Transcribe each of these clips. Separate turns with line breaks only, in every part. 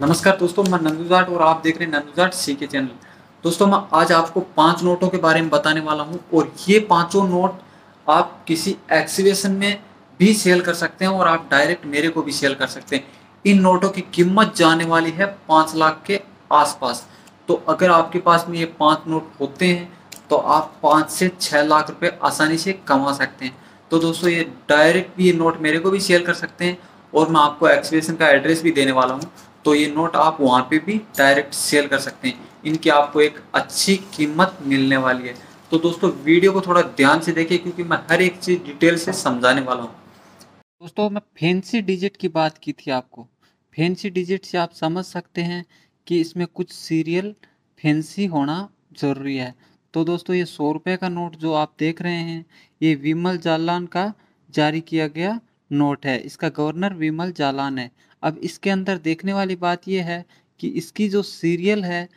नमस्कार दोस्तों मैं नंदू जाट और आप देख रहे हैं नंदू जाट सी के चैनल दोस्तों मैं आज आपको पांच नोटों के बारे में बताने वाला हूं और ये पांचों नोट आप किसी एक्सीवेशन में भी सेल कर सकते हैं और आप डायरेक्ट मेरे को भी सेल कर सकते हैं इन नोटों की कीमत जाने वाली है पाँच लाख के आसपास तो अगर आपके पास में ये पाँच नोट होते हैं तो आप पाँच से छः लाख रुपये आसानी से कमा सकते हैं तो दोस्तों ये डायरेक्ट भी ये नोट मेरे को भी सेल कर सकते हैं और मैं आपको एक्सीबिशन का एड्रेस भी देने वाला हूँ तो ये नोट आप वहाँ पे भी डायरेक्ट सेल कर सकते हैं इनकी आपको एक अच्छी कीमत मिलने वाली है तो दोस्तों वीडियो को थोड़ा ध्यान से देखिए क्योंकि मैं हर एक चीज़ डिटेल से समझाने वाला हूँ दोस्तों मैं फैंसी डिजिट की बात की थी आपको फैंसी डिजिट से आप समझ सकते हैं कि इसमें कुछ सीरियल फैंसी होना ज़रूरी है तो दोस्तों ये सौ रुपये का नोट जो आप देख रहे हैं ये विमल जालान का जारी किया गया नोट है इसका गवर्नर विमल जालान है अब इसके अंदर देखने वाली बात यह है कि इसकी जो सीरियल है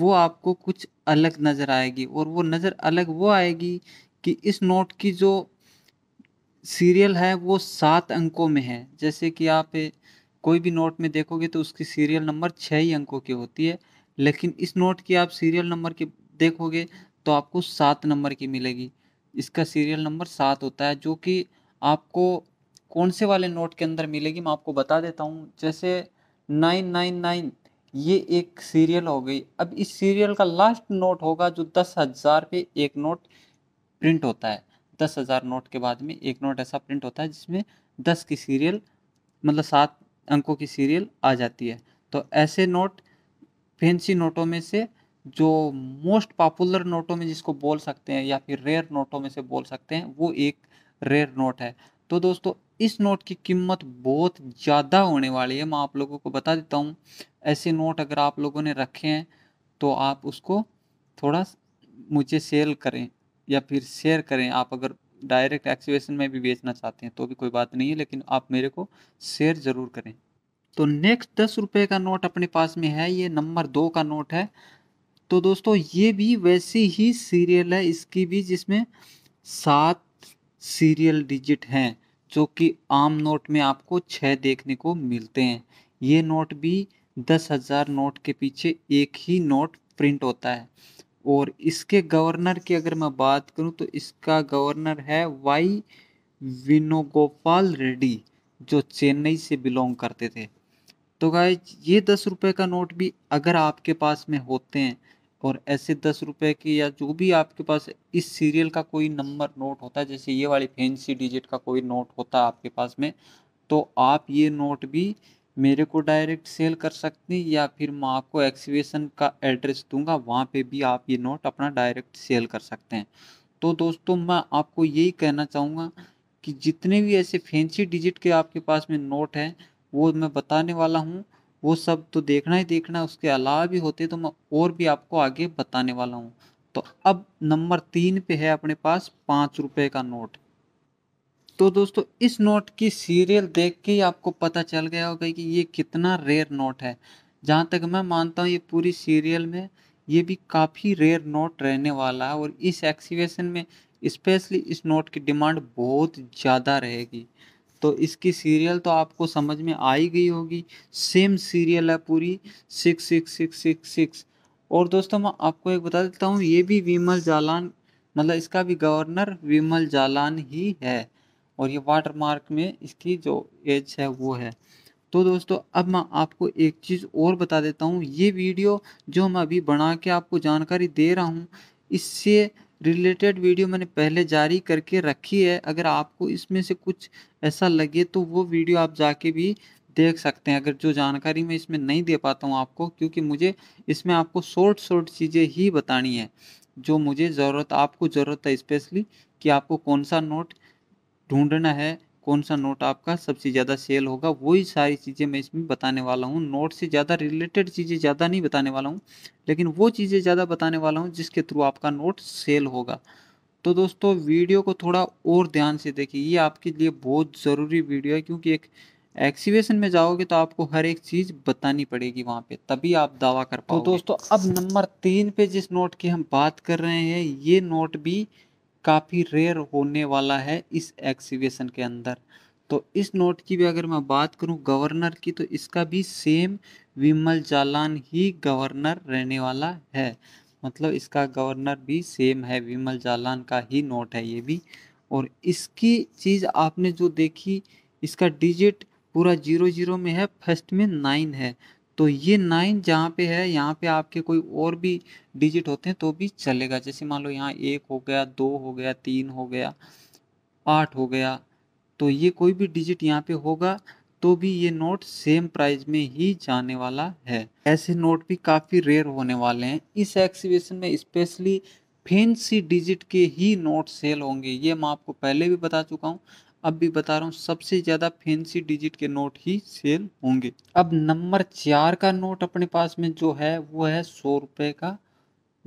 वो आपको कुछ अलग नज़र आएगी और वो नज़र अलग वो आएगी कि इस नोट की जो सीरियल है वो सात अंकों में है जैसे कि आप कोई भी नोट में देखोगे तो उसकी सीरियल नंबर छः ही अंकों की होती है लेकिन इस नोट की आप सीरियल नंबर की देखोगे तो आपको सात नंबर की मिलेगी इसका सीरियल नंबर सात होता है जो कि आपको कौन से वाले नोट के अंदर मिलेगी मैं आपको बता देता हूँ जैसे नाइन नाइन नाइन ये एक सीरियल हो गई अब इस सीरियल का लास्ट नोट होगा जो दस हज़ार पे एक नोट प्रिंट होता है दस हज़ार नोट के बाद में एक नोट ऐसा प्रिंट होता है जिसमें दस की सीरियल मतलब सात अंकों की सीरियल आ जाती है तो ऐसे नोट फैंसी नोटों में से जो मोस्ट पॉपुलर नोटों में जिसको बोल सकते हैं या फिर रेयर नोटों में से बोल सकते हैं वो एक रेयर नोट है तो दोस्तों इस नोट की कीमत बहुत ज़्यादा होने वाली है मैं आप लोगों को बता देता हूँ ऐसे नोट अगर आप लोगों ने रखे हैं तो आप उसको थोड़ा मुझे सेल करें या फिर शेयर करें आप अगर डायरेक्ट एक्सीवेशन में भी बेचना चाहते हैं तो भी कोई बात नहीं है लेकिन आप मेरे को शेयर ज़रूर करें तो नेक्स्ट दस रुपये का नोट अपने पास में है ये नंबर दो का नोट है तो दोस्तों ये भी वैसी ही सीरियल है इसकी भी जिसमें सात सीरियल डिजिट हैं जो कि आम नोट में आपको छः देखने को मिलते हैं ये नोट भी दस हज़ार नोट के पीछे एक ही नोट प्रिंट होता है और इसके गवर्नर की अगर मैं बात करूं तो इसका गवर्नर है वाई विनोगोपाल रेड्डी जो चेन्नई से बिलोंग करते थे तो गाय ये दस रुपये का नोट भी अगर आपके पास में होते हैं और ऐसे दस रुपये की या जो भी आपके पास इस सीरियल का कोई नंबर नोट होता है जैसे ये वाली फैंसी डिजिट का कोई नोट होता है आपके पास में तो आप ये नोट भी मेरे को डायरेक्ट सेल कर सकते हैं या फिर मैं आपको एक्सीवेशन का एड्रेस दूंगा वहाँ पे भी आप ये नोट अपना डायरेक्ट सेल कर सकते हैं तो दोस्तों मैं आपको यही कहना चाहूँगा कि जितने भी ऐसे फैंसी डिजिट के आपके पास में नोट हैं वो मैं बताने वाला हूँ वो सब तो देखना ही देखना उसके अलावा भी होते तो मैं और भी आपको आगे बताने वाला हूँ तो अब नंबर तीन पे है अपने पास पाँच रुपये का नोट तो दोस्तों इस नोट की सीरियल देख के ही आपको पता चल गया होगा कि ये कितना रेयर नोट है जहाँ तक मैं मानता हूँ ये पूरी सीरियल में ये भी काफ़ी रेयर नोट रहने वाला है और इस एक्सीवेशन में स्पेशली इस नोट की डिमांड बहुत ज़्यादा रहेगी तो इसकी सीरियल तो आपको समझ में आ ही गई होगी सेम सीरियल है पूरी six six six six six और दोस्तों मैं आपको एक बता देता हूँ ये भी विमल जालान मतलब इसका भी गवर्नर विमल जालान ही है और ये वाटर मार्क में इसकी जो एज है वो है तो दोस्तों अब मैं आपको एक चीज़ और बता देता हूँ ये वीडियो जो मैं अभी बना के आपको जानकारी दे रहा हूँ इससे रिलेटेड वीडियो मैंने पहले जारी करके रखी है अगर आपको इसमें से कुछ ऐसा लगे तो वो वीडियो आप जाके भी देख सकते हैं अगर जो जानकारी मैं इसमें नहीं दे पाता हूँ आपको क्योंकि मुझे इसमें आपको शॉर्ट शॉर्ट चीज़ें ही बतानी है जो मुझे ज़रूरत आपको ज़रूरत है स्पेशली कि आपको कौन सा नोट ढूंढना है कौन सा नोट आपका सबसे ज़्यादा सेल होगा वही सारी चीज़ें मैं इसमें बताने वाला हूँ नोट से ज़्यादा रिलेटेड चीज़ें ज़्यादा नहीं बताने वाला हूँ लेकिन वो चीज़ें ज़्यादा बताने वाला हूँ जिसके थ्रू आपका नोट सेल होगा तो दोस्तों वीडियो को थोड़ा और ध्यान से देखिए ये आपके लिए बहुत ज़रूरी वीडियो है क्योंकि एक एक्सीवेशन में जाओगे तो आपको हर एक चीज़ बतानी पड़ेगी वहाँ पे तभी आप दावा कर तो पाओगे तो दोस्तों अब नंबर तीन पे जिस नोट की हम बात कर रहे हैं ये नोट भी काफ़ी रेयर होने वाला है इस एक्सीवेशन के अंदर तो इस नोट की भी अगर मैं बात करूं गवर्नर की तो इसका भी सेम विमल जालान ही गवर्नर रहने वाला है मतलब इसका गवर्नर भी सेम है विमल जालान का ही नोट है ये भी और इसकी चीज़ आपने जो देखी इसका डिजिट पूरा जीरो जीरो में है फर्स्ट में नाइन है तो ये नाइन जहाँ पे है यहाँ पे आपके कोई और भी डिजिट होते हैं तो भी चलेगा जैसे मान लो यहाँ एक हो गया दो हो गया तीन हो गया आठ हो गया तो ये कोई भी डिजिट यहाँ पे होगा तो भी ये नोट सेम प्राइस में ही जाने वाला है ऐसे नोट भी काफ़ी रेयर होने वाले हैं इस एक्सीबिशन में स्पेशली फैंसी डिजिट के ही नोट सेल होंगे ये मैं आपको पहले भी बता चुका हूँ अब भी बता रहा हूँ सबसे ज़्यादा फैंसी डिजिट के नोट ही सेल होंगे अब नंबर चार का नोट अपने पास में जो है वो है सौ रुपये का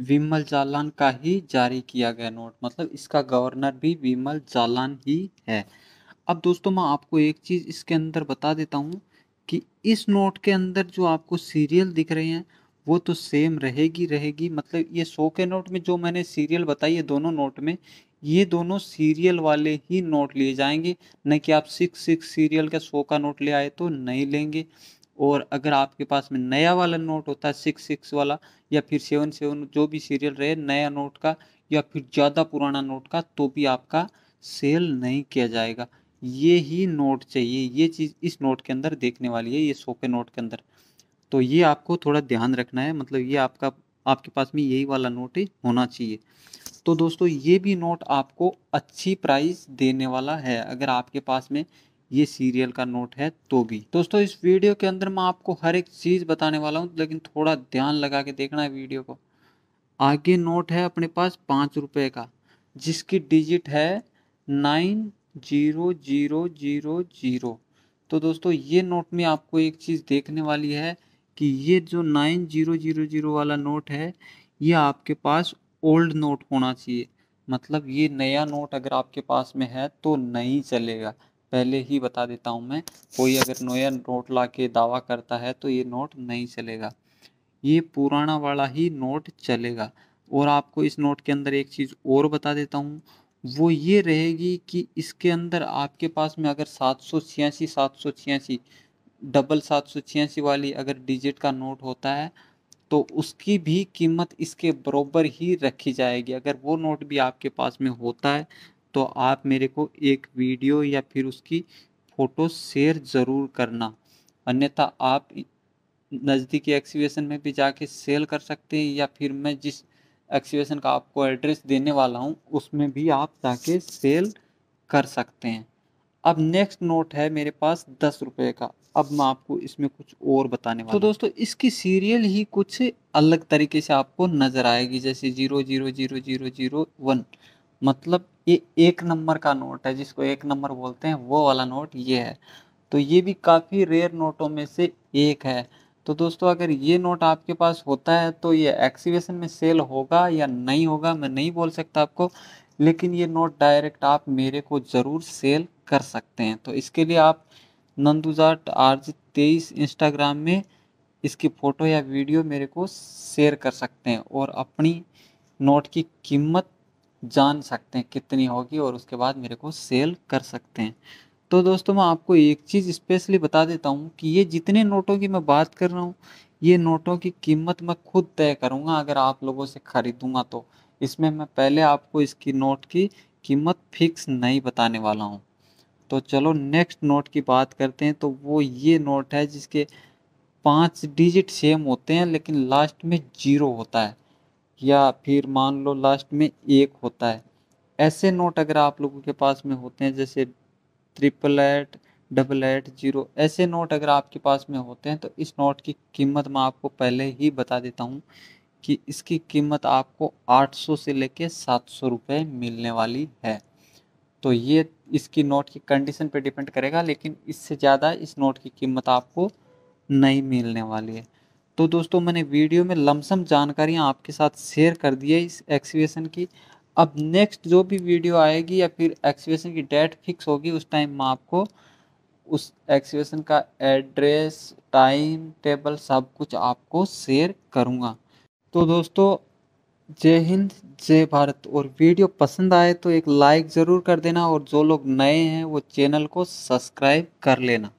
विमल जालान का ही जारी किया गया नोट मतलब इसका गवर्नर भी विमल जालान ही है अब दोस्तों मैं आपको एक चीज़ इसके अंदर बता देता हूँ कि इस नोट के अंदर जो आपको सीरियल दिख रहे हैं वो तो सेम रहेगी रहेगी मतलब ये सौ के नोट में जो मैंने सीरियल बताई है दोनों नोट में ये दोनों सीरियल वाले ही नोट लिए जाएंगे न कि आप सिक्स सिक्स सीरियल का सौ का नोट ले आए तो नहीं लेंगे और अगर आपके पास में नया वाला नोट होता है सिक्स सिक्स वाला या फिर सेवन सेवन जो भी सीरियल रहे नया नोट का या फिर ज़्यादा पुराना नोट का तो भी आपका सेल नहीं किया जाएगा ये ही नोट चाहिए ये चीज़ इस नोट के अंदर देखने वाली है ये सौ के नोट के अंदर तो ये आपको थोड़ा ध्यान रखना है मतलब ये आपका आपके पास में यही वाला नोट ही होना चाहिए तो दोस्तों ये भी नोट आपको अच्छी प्राइस देने वाला है अगर आपके पास में ये सीरियल का नोट है तो भी दोस्तों इस वीडियो के अंदर मैं आपको हर एक चीज़ बताने वाला हूँ लेकिन थोड़ा ध्यान लगा के देखना है वीडियो को आगे नोट है अपने पास पाँच रुपये का जिसकी डिजिट है nine zero zero zero zero तो दोस्तों ये नोट में आपको एक चीज़ देखने वाली है कि ये जो नाइन जीरो जीरो जीरो वाला नोट है ये आपके पास ओल्ड नोट होना चाहिए मतलब ये नया नोट अगर आपके पास में है तो नहीं चलेगा पहले ही बता देता हूँ मैं कोई अगर नया नोट ला के दावा करता है तो ये नोट नहीं चलेगा ये पुराना वाला ही नोट चलेगा और आपको इस नोट के अंदर एक चीज़ और बता देता हूँ वो ये रहेगी कि इसके अंदर आपके पास में अगर सात सौ छियासी सात सौ छियासी डबल सात सौ छियासी वाली अगर डिजिट का नोट होता है तो उसकी भी कीमत इसके बराबर ही रखी जाएगी अगर वो नोट भी आपके पास में होता है तो आप मेरे को एक वीडियो या फिर उसकी फ़ोटो शेयर ज़रूर करना अन्यथा आप नज़दीकी एक्सीवेशन में भी जाके सेल कर सकते हैं या फिर मैं जिस एक्सीवेशन का आपको एड्रेस देने वाला हूँ उसमें भी आप जाके सेल कर सकते हैं अब नेक्स्ट नोट है मेरे पास दस रुपये का अब मैं आपको इसमें कुछ और बताने वाला तो दोस्तों इसकी सीरियल ही कुछ अलग तरीके से आपको नज़र आएगी जैसे zero zero zero zero zero one मतलब ये एक नंबर का नोट है जिसको एक नंबर बोलते हैं वो वाला नोट ये है तो ये भी काफ़ी रेयर नोटों में से एक है तो दोस्तों अगर ये नोट आपके पास होता है तो ये एक्सीवेशन में सेल होगा या नहीं होगा मैं नहीं बोल सकता आपको लेकिन ये नोट डायरेक्ट आप मेरे को ज़रूर सेल कर सकते हैं तो इसके लिए आप नंदुजा आर तेईस इंस्टाग्राम में इसकी फ़ोटो या वीडियो मेरे को शेयर कर सकते हैं और अपनी नोट की कीमत जान सकते हैं कितनी होगी और उसके बाद मेरे को सेल कर सकते हैं तो दोस्तों मैं आपको एक चीज़ स्पेशली बता देता हूँ कि ये जितने नोटों की मैं बात कर रहा हूँ ये नोटों की कीमत मैं खुद तय करूँगा अगर आप लोगों से ख़रीदूँगा तो इसमें मैं पहले आपको इसकी नोट की कीमत फिक्स नहीं बताने वाला हूँ तो चलो नेक्स्ट नोट की बात करते हैं तो वो ये नोट है जिसके पांच डिजिट सेम होते हैं लेकिन लास्ट में जीरो होता है या फिर मान लो लास्ट में एक होता है ऐसे नोट अगर आप लोगों के पास में होते हैं जैसे triple eight double eight zero ऐसे नोट अगर आपके पास में होते हैं तो इस नोट की कीमत मैं आपको पहले ही बता देता हूँ कि इसकी कीमत आपको 800 से लेके 700 रुपए मिलने वाली है तो ये इसकी नोट की कंडीशन पे डिपेंड करेगा लेकिन इससे ज़्यादा इस नोट की कीमत आपको नहीं मिलने वाली है तो दोस्तों मैंने वीडियो में लमसम जानकारियाँ आपके साथ शेयर कर दी है इस एक्सीवेशन की अब नेक्स्ट जो भी वीडियो आएगी या फिर एक्सीवेशन की डेट फिक्स होगी उस टाइम में आपको उस एक्सीवेशन का एड्रेस टाइम टेबल सब कुछ आपको शेयर करूँगा तो दोस्तों जय हिंद जय भारत और वीडियो पसंद आए तो एक लाइक ज़रूर कर देना और जो लोग नए हैं वो चैनल को सब्सक्राइब कर लेना